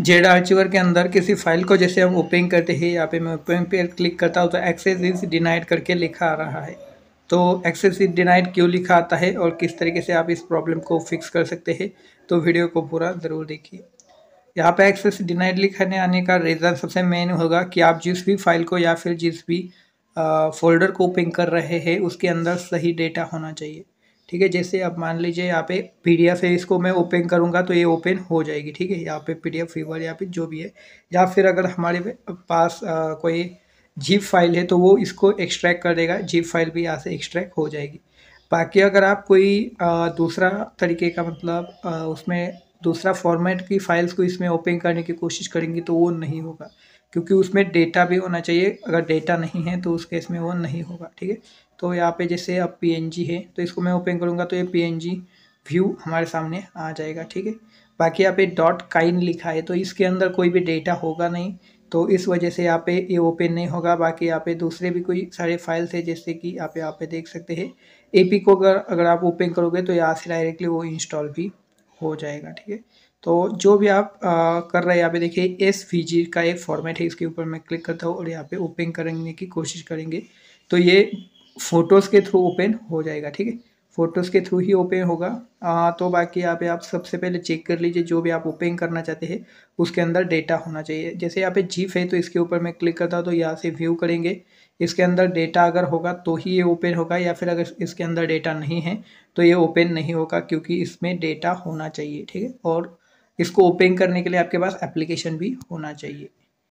Z archiver के अंदर किसी फाइल को जैसे हम ओपन करते हैं यहाँ पे मैं ओपन पे क्लिक करता हूँ तो एक्सेस इज डिनाइड करके लिखा आ रहा है तो एक्सेस इज डिनाइड क्यों लिखा आता है और किस तरीके से आप इस प्रॉब्लम को फिक्स कर सकते हैं तो वीडियो को पूरा ज़रूर देखिए यहाँ पे एक्सेस डिनाइड लिखाने आने का रीज़न सबसे मेन होगा कि आप जिस भी फाइल को या फिर जिस भी फोल्डर को ओपन कर रहे हैं उसके अंदर सही डेटा होना चाहिए ठीक है जैसे आप मान लीजिए यहाँ पे पीडीएफ है इसको मैं ओपन करूँगा तो ये ओपन हो जाएगी ठीक है यहाँ पे पीडीएफ फीवर या फिर जो भी है या फिर अगर हमारे पास आ, कोई जीप फाइल है तो वो इसको एक्सट्रैक्ट कर देगा जीप फाइल भी यहाँ से एक्सट्रैक्ट हो जाएगी बाकी अगर आप कोई आ, दूसरा तरीके का मतलब आ, उसमें दूसरा फॉर्मेट की फाइल्स को इसमें ओपन करने की कोशिश करेंगे तो वो नहीं होगा क्योंकि उसमें डेटा भी होना चाहिए अगर डेटा नहीं है तो उस केस में वो नहीं होगा ठीक है तो यहाँ पे जैसे अब पी है तो इसको मैं ओपन करूँगा तो ये पी व्यू हमारे सामने आ जाएगा ठीक है बाकी यहाँ पे डॉट काइन लिखा है तो इसके अंदर कोई भी डेटा होगा नहीं तो इस वजह से यहाँ पे ये ओपन नहीं होगा बाकी यहाँ पे दूसरे भी कोई सारे फाइल्स है जैसे कि आप यहाँ पे देख सकते हैं ए को अगर अगर आप ओपन करोगे तो यहाँ से डायरेक्टली वो इंस्टॉल भी हो जाएगा ठीक है तो जो भी आप आ, कर रहे हैं यहाँ पे देखिए एस वी का एक फॉर्मेट है इसके ऊपर मैं क्लिक करता हूँ और यहाँ पे ओपन करने की कोशिश करेंगे तो ये फ़ोटोज़ के थ्रू ओपन हो जाएगा ठीक है फ़ोटोज़ के थ्रू ही ओपन होगा आ, हाँ, तो बाकी यहाँ पे आप सबसे पहले चेक कर लीजिए जो भी आप ओपन करना चाहते हैं उसके अंदर डेटा होना चाहिए जैसे यहाँ पे जीप है तो इसके ऊपर मैं क्लिक करता हूँ तो यहाँ से व्यू करेंगे इसके अंदर डेटा अगर होगा तो ही ये ओपन होगा या फिर अगर इसके अंदर डेटा नहीं है तो ये ओपन नहीं होगा क्योंकि इसमें डेटा होना चाहिए ठीक है और इसको ओपन करने के लिए आपके पास एप्लीकेशन भी होना चाहिए